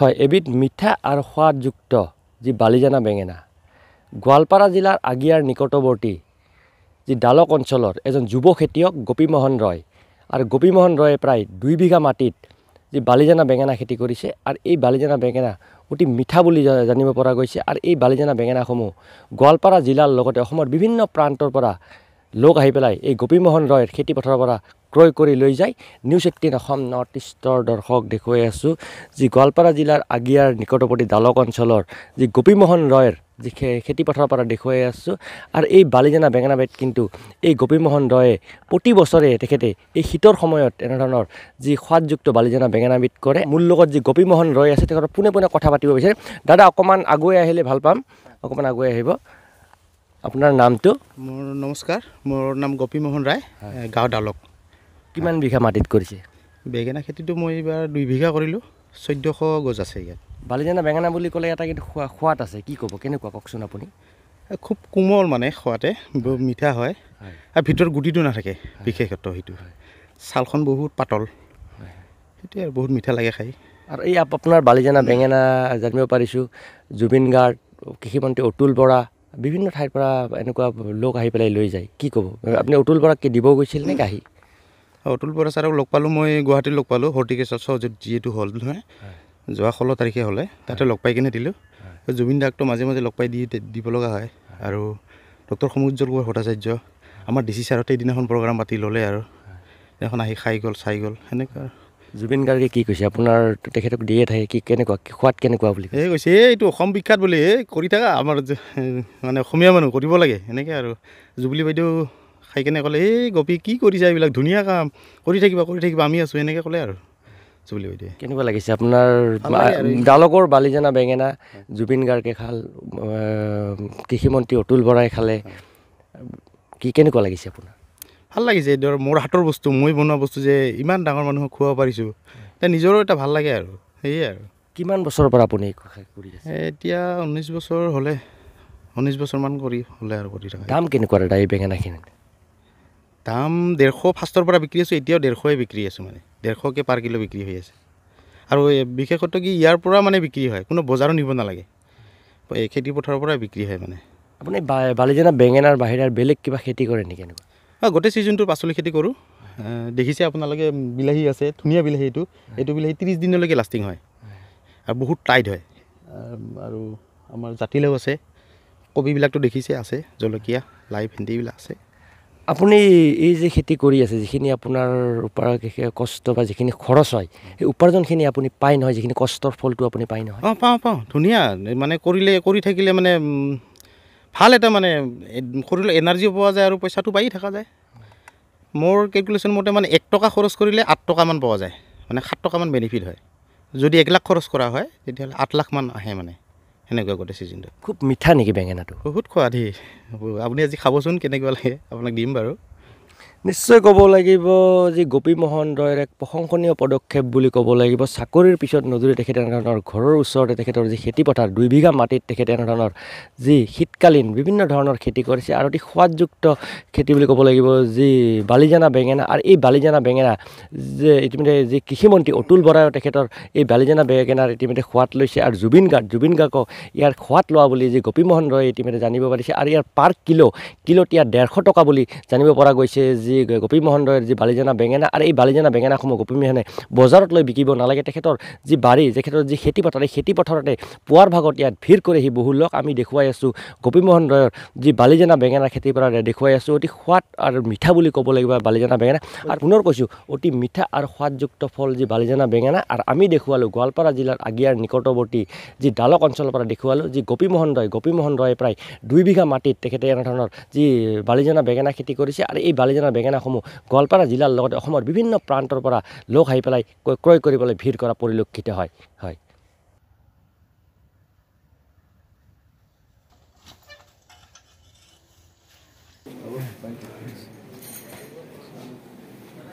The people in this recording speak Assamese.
হয় এবিধ মিঠা আৰু সোৱাদযুক্ত যি বালিজানা বেঙেনা গোৱালপাৰা জিলাৰ আগিয়াৰ নিকটৱৰ্তী যি ডালক অঞ্চলৰ এজন যুৱ খেতিয়ক গোপীমোহন ৰয় আৰু গোপীমোহন ৰয়ে প্ৰায় দুই বিঘা মাটিত যি বালিজানা বেঙেনা খেতি কৰিছে আৰু এই বালিজানা বেঙেনা অতি মিঠা বুলি জানিব পৰা গৈছে আৰু এই বালিজানা বেঙেনাসমূহ গোৱালপাৰা জিলাৰ লগতে অসমৰ বিভিন্ন প্ৰান্তৰ পৰা লোক আহি পেলাই এই গোপীমোহন ৰয়ৰ খেতিপথাৰৰ পৰা ক্ৰয় কৰি লৈ যায় নিউজ এইটিন অসম নৰ্থ ইষ্টৰ দৰ্শক দেখুৱাই আছোঁ যি গোৱালপাৰা জিলাৰ আগিয়াৰ নিকটৱৰ্তী দালক অঞ্চলৰ যি গোপীমোহন ৰয়ৰ যি খে খেতিপথাৰৰ পৰা দেখুৱাই আছোঁ আৰু এই বালিজানা বেঙেনা বেট কিন্তু এই গোপীমোহন ৰয়ে প্ৰতি বছৰে তেখেতে এই শীতৰ সময়ত এনেধৰণৰ যি সোৱাদযুক্ত বালিজানা বেঙেনা বেট কৰে মোৰ লগত যি গোপীমোহন ৰয় আছে তেখেতৰ পোনে পোনে কথা পাতিব বিচাৰে দাদা অকণমান আগুৱাই আহিলে ভাল পাম অকণমান আগুৱাই আহিব আপোনাৰ নামটো মোৰ নমস্কাৰ মোৰ নাম গোপীমোহন ৰায় গাঁও দালক কিমান বিঘা মাটিত কৰিছে বেঙেনা খেতিটো মই এইবাৰ দুই বিঘা কৰিলোঁ চৈধ্যশ গছ আছে ইয়াত বালিজানা বেঙেনা বুলি ক'লে এটা কিন্তু খোৱা সোৱাদ আছে কি ক'ব কেনেকুৱা কওকচোন আপুনি খুব কোমল মানে খোৱাতে মিঠা হয় আৰু ভিতৰত গুটিটো নাথাকে বিশেষত্ব সেইটো হয় ছালখন বহুত পাতল সেইটোৱে আৰু বহুত মিঠা লাগে খাই আৰু এই আপোনাৰ বালিজানা বেঙেনা জানিব পাৰিছোঁ জুবিন গাৰ্ড কৃষিমন্ত্ৰী অতুল বৰা বিভিন্ন ঠাইৰ পৰা এনেকুৱা লোক আহি পেলাই লৈ যায় কি ক'ব আপুনি অতুল বৰাক দিব গৈছিল নে আহি অতুল বৰা ছাৰক লগ পালোঁ মই গুৱাহাটীত লগ পালোঁ হৰ্টিকেশ্বৰ চহজত যিহেতু হ'ল নহয় যোৱা ষোল্ল তাৰিখে হ'লে তাতে লগ পাই কিনে দিলোঁ জুবিন দাকটো মাজে মাজে লগ পাই দি দিব লগা হয় আৰু ডক্টৰ সমুজ্জ্বল কুমাৰ ভট্টাচাৰ্য আমাৰ ডি চি ছাৰতে এদিনাখন প্ৰগ্ৰাম পাতি ল'লে আৰু সেইদিনাখন আহি খাই গ'ল চাই গ'ল সেনেকুৱা আৰু জুবিন গাৰ্গে কি কৈছে আপোনাৰ তেখেতক দিয়ে থাকে কি কেনেকুৱা সোৱাদ কেনেকুৱা বুলি এই কৈছে এই এইটো অসম বিখ্যাত বুলি এই কৰি থাকা আমাৰ মানে অসমীয়া মানুহ কৰিব লাগে এনেকৈ আৰু জুবুলি বাইদেউ চাই কেনে ক'লে এই গপি কি কৰিছা এইবিলাক ধুনীয়া কাম কৰি থাকিবা কৰি থাকিবা আমি আছোঁ এনেকৈ ক'লে আৰু কেনেকুৱা লাগিছে আপোনাৰ ডালকৰ বালিজানা বেঙেনা জুবিন গাৰ্গে খাল কৃষিমন্ত্ৰী অতুল বৰাই খালে কি কেনেকুৱা লাগিছে আপোনাৰ ভাল লাগিছে ধৰ মোৰ হাতৰ বস্তু মই বনোৱা বস্তু যে ইমান ডাঙৰ মানুহক খুৱাব পাৰিছোঁ এতিয়া নিজৰো এটা ভাল লাগে আৰু সেয়ে আৰু কিমান বছৰৰ পৰা আপুনি এতিয়া ঊনৈছ বছৰ হ'লে ঊনৈছ বছৰমান কৰি হ'লে আৰু কৰি থাকে দাম কেনেকুৱা দাদা এই বেঙেনাখিনি দাম ডেৰশ ফাৰ্ষ্টৰ পৰা বিক্ৰী আছোঁ এতিয়াও ডেৰশই বিক্ৰী আছোঁ মানে ডেৰশকৈ পাৰ কিলো বিক্ৰী হৈ আছে আৰু বিশেষত্ব কি ইয়াৰ পৰা মানে বিক্ৰী হয় কোনো বজাৰো নিব নালাগে এই খেতিপথাৰৰ পৰাই বিক্ৰী হয় মানে আপুনি বালিজনা বেঙেনাৰ বাহিৰা বেলেগ কিবা খেতি কৰে নেকি এনেকুৱা গোটেই ছিজনটো পাচলি খেতি কৰোঁ দেখিছে আপোনালোকে বিলাহী আছে ধুনীয়া বিলাহী এইটো এইটো বিলাহী ত্ৰিছ দিনলৈকে লাষ্টিং হয় আৰু বহুত টাইট হয় আৰু আমাৰ জাতিলাও আছে কবিবিলাকতো দেখিছে আছে জলকীয়া লাই ভেন্দিবিলাক আছে আপুনি এই যে খেতি কৰি আছে যিখিনি আপোনাৰ উপাৰ কষ্ট বা যিখিনি খৰচ হয় সেই উপাৰ্জনখিনি আপুনি পাই নহয় যিখিনি কষ্টৰ ফলটো আপুনি পায় নহয় অঁ পাওঁ পাওঁ ধুনীয়া মানে কৰিলে কৰি থাকিলে মানে ভাল এটা মানে কৰিলে এনাৰ্জিও পোৱা যায় আৰু পইচাটো পায়ে থকা যায় মোৰ কেলকুলেশ্যন মতে মানে এক টকা খৰচ কৰিলে আঠ টকামান পোৱা যায় মানে সাত টকামান বেনিফিট হয় যদি এক লাখ খৰচ কৰা হয় তেতিয়াহ'লে আঠ লাখমান আহে মানে সেনেকুৱা গোটেই চিজনটো খুব মিঠা নেকি বেঙেনাটো বহুত সোৱাদ সি আপুনি আজি খাবচোন কেনেকুৱা লাগে আপোনাক দিম বাৰু নিশ্চয় ক'ব লাগিব যে গোপী মোহন ৰয়ৰ এক প্ৰশংসনীয় পদক্ষেপ বুলি ক'ব লাগিব চাকৰিৰ পিছত নদীৰে তেখেতে এনেধৰণৰ ঘৰৰ ওচৰতে তেখেতৰ যি খেতিপথাৰ বিঘা মাটিত তেখেতে এনেধৰণৰ যি শীতকালীন বিভিন্ন ধৰণৰ খেতি কৰিছে আৰু অতি সোৱাদযুক্ত খেতি বুলি ক'ব লাগিব যি বালিজানা বেঙেনা আৰু এই বালিজানা বেঙেনা যে ইতিমধ্যে যি কৃষিমন্ত্ৰী অতুল বৰাই তেখেতৰ এই বালিজানা বেঙেনাৰ ইতিমধ্যে সোৱাদ লৈছে আৰু জুবিন গাৰ্গ জুবিন গাৰ্গক ইয়াৰ সোৱাদ লোৱা বুলি যি গোপীমোহন ৰয়ে ইতিমধ্যে জানিব পাৰিছে আৰু ইয়াৰ পাৰ কিলো কিলোত ইয়াৰ ডেৰশ টকা বুলি জানিব পৰা গৈছে যি গোপী মহন্তই যি বালিজানা বেঙেনা আৰু এই বালিজানা বেঙেনাসমূহ গোপী মহনে বজাৰত লৈ বিকিব নালাগে তেখেতৰ যি বাৰী তেখেতৰ যি খেতিপথাৰ এই খেতিপথাৰতে পুৱাৰ ভাগত ইয়াত ভিৰ কৰেহি বহু লোক আমি দেখুৱাই আছোঁ গোপী মহন্তৰ যি বালিজানা বেঙেনা খেতিপথাৰতে দেখুৱাই আছোঁ অতি সোৱাদ আৰু মিঠা বুলি ক'ব লাগিব বালিজানা বেঙেনা আৰু পুনৰ কৈছোঁ অতি মিঠা আৰু সোৱাদযুক্ত ফল যি বালিজানা বেঙেনা আৰু আমি দেখুৱালোঁ গোৱালপাৰা জিলাৰ আগিয়াৰ নিকটৱৰ্তী যি দালক অঞ্চলৰ পৰা দেখুৱালোঁ যি গোপী মহন ৰয় গোপী মহন প্ৰায় দুই বিঘা মাটিত তেখেতে এনেধৰণৰ যি বালিজানা বেঙেনা খেতি কৰিছে আৰু এই বালিজনা বেঙেনাসমূহ গোৱালপাৰা জিলাৰ লগতে অসমৰ বিভিন্ন প্ৰান্তৰ পৰা লোক আহি পেলাই ক্ৰয় কৰিবলৈ ভিৰ কৰা পৰিলক্ষিত হয় হয়